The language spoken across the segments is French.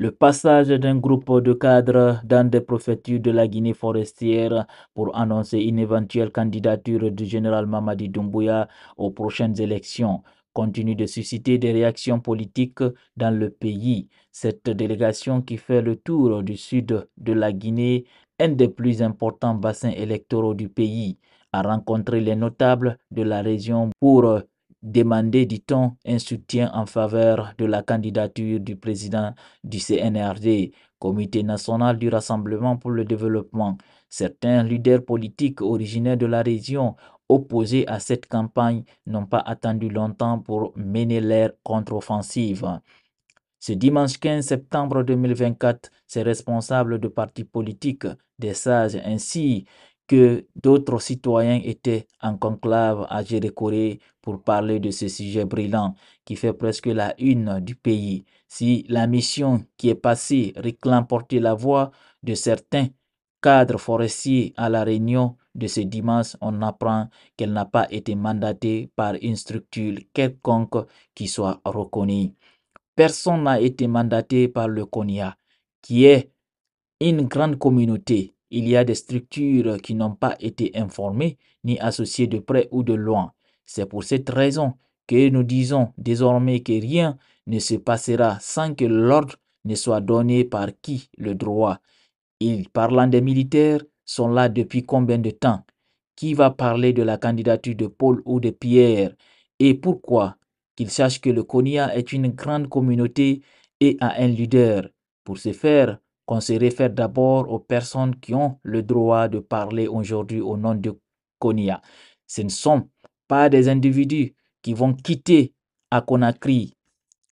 Le passage d'un groupe de cadres dans des préfectures de la Guinée forestière pour annoncer une éventuelle candidature du général Mamadi Doumbouya aux prochaines élections continue de susciter des réactions politiques dans le pays. Cette délégation qui fait le tour du sud de la Guinée, un des plus importants bassins électoraux du pays, a rencontré les notables de la région pour demander, dit-on, un soutien en faveur de la candidature du président du CNRD, Comité national du Rassemblement pour le développement. Certains leaders politiques originaires de la région opposés à cette campagne n'ont pas attendu longtemps pour mener leur contre-offensive. Ce dimanche 15 septembre 2024, ces responsables de partis politiques, des sages ainsi que d'autres citoyens étaient en conclave à Jérécoré pour parler de ce sujet brillant qui fait presque la une du pays. Si la mission qui est passée réclame porter la voix de certains cadres forestiers à la réunion de ce dimanche, on apprend qu'elle n'a pas été mandatée par une structure quelconque qui soit reconnue. Personne n'a été mandaté par le CONIA, qui est une grande communauté il y a des structures qui n'ont pas été informées ni associées de près ou de loin. C'est pour cette raison que nous disons désormais que rien ne se passera sans que l'ordre ne soit donné par qui le droit. Ils, parlant des militaires, sont là depuis combien de temps Qui va parler de la candidature de Paul ou de Pierre Et pourquoi Qu'ils sachent que le CONIA est une grande communauté et a un leader. Pour ce faire, qu'on se réfère d'abord aux personnes qui ont le droit de parler aujourd'hui au nom de Konya. Ce ne sont pas des individus qui vont quitter à Conakry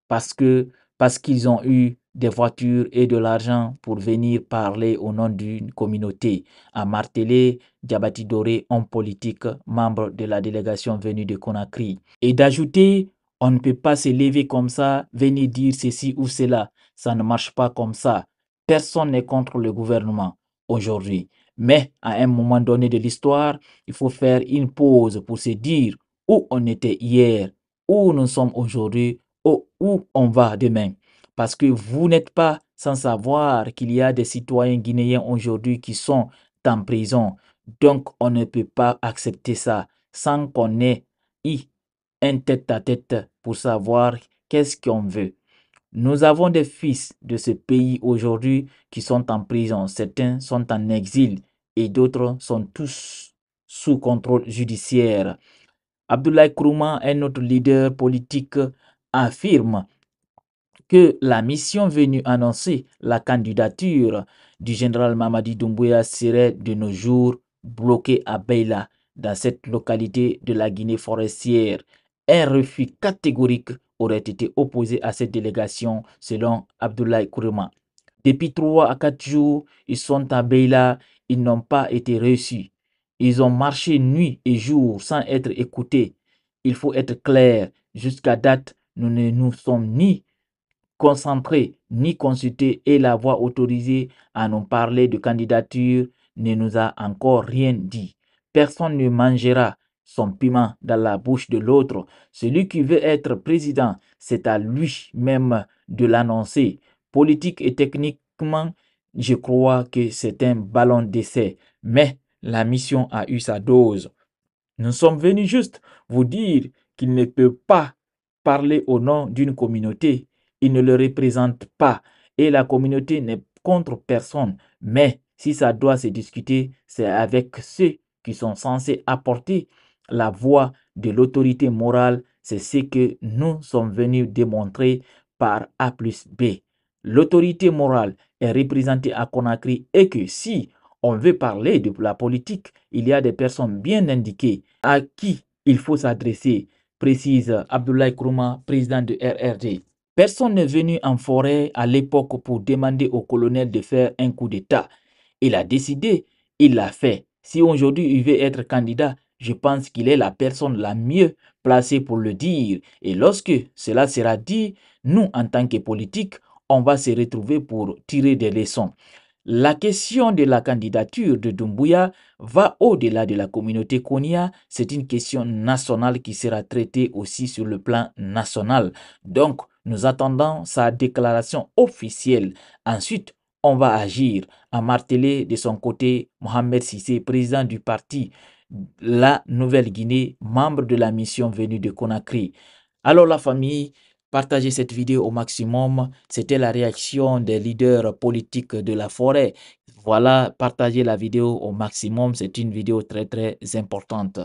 parce que parce qu'ils ont eu des voitures et de l'argent pour venir parler au nom d'une communauté, a martelé Diabati en politique, membre de la délégation venue de Conakry. Et d'ajouter, on ne peut pas se lever comme ça, venir dire ceci ou cela, ça ne marche pas comme ça. Personne n'est contre le gouvernement aujourd'hui. Mais à un moment donné de l'histoire, il faut faire une pause pour se dire où on était hier, où nous sommes aujourd'hui, où on va demain. Parce que vous n'êtes pas sans savoir qu'il y a des citoyens guinéens aujourd'hui qui sont en prison. Donc on ne peut pas accepter ça sans qu'on ait un tête à -tête pour savoir qu'est-ce qu'on veut. Nous avons des fils de ce pays aujourd'hui qui sont en prison, certains sont en exil et d'autres sont tous sous contrôle judiciaire. Abdoulaye Kourouma, un autre leader politique, affirme que la mission venue annoncer la candidature du général Mamadi Doumbouya serait de nos jours bloquée à Beila, dans cette localité de la Guinée forestière. Un refus catégorique aurait été opposé à cette délégation, selon Abdoulaye Kourouma. Depuis trois à quatre jours, ils sont à Beyla, ils n'ont pas été reçus. Ils ont marché nuit et jour sans être écoutés. Il faut être clair, jusqu'à date, nous ne nous sommes ni concentrés ni consultés et la voix autorisée à nous parler de candidature ne nous a encore rien dit. Personne ne mangera son piment dans la bouche de l'autre. Celui qui veut être président, c'est à lui-même de l'annoncer. Politique et techniquement, je crois que c'est un ballon d'essai, mais la mission a eu sa dose. Nous sommes venus juste vous dire qu'il ne peut pas parler au nom d'une communauté. Il ne le représente pas et la communauté n'est contre personne. Mais si ça doit se discuter, c'est avec ceux qui sont censés apporter la voix de l'autorité morale, c'est ce que nous sommes venus démontrer par A plus B. L'autorité morale est représentée à Conakry et que si on veut parler de la politique, il y a des personnes bien indiquées à qui il faut s'adresser, précise Abdoulaye Krouma, président de RRD. Personne n'est venu en forêt à l'époque pour demander au colonel de faire un coup d'État. Il a décidé, il l'a fait. Si aujourd'hui il veut être candidat, je pense qu'il est la personne la mieux placée pour le dire. Et lorsque cela sera dit, nous, en tant que politiques, on va se retrouver pour tirer des leçons. La question de la candidature de Doumbouya va au-delà de la communauté Konya. C'est une question nationale qui sera traitée aussi sur le plan national. Donc, nous attendons sa déclaration officielle. Ensuite, on va agir, à marteler de son côté Mohamed Sissé, président du parti la Nouvelle-Guinée, membre de la mission venue de Conakry. Alors la famille, Partagez cette vidéo au maximum. C'était la réaction des leaders politiques de la forêt. Voilà, partagez la vidéo au maximum. C'est une vidéo très très importante.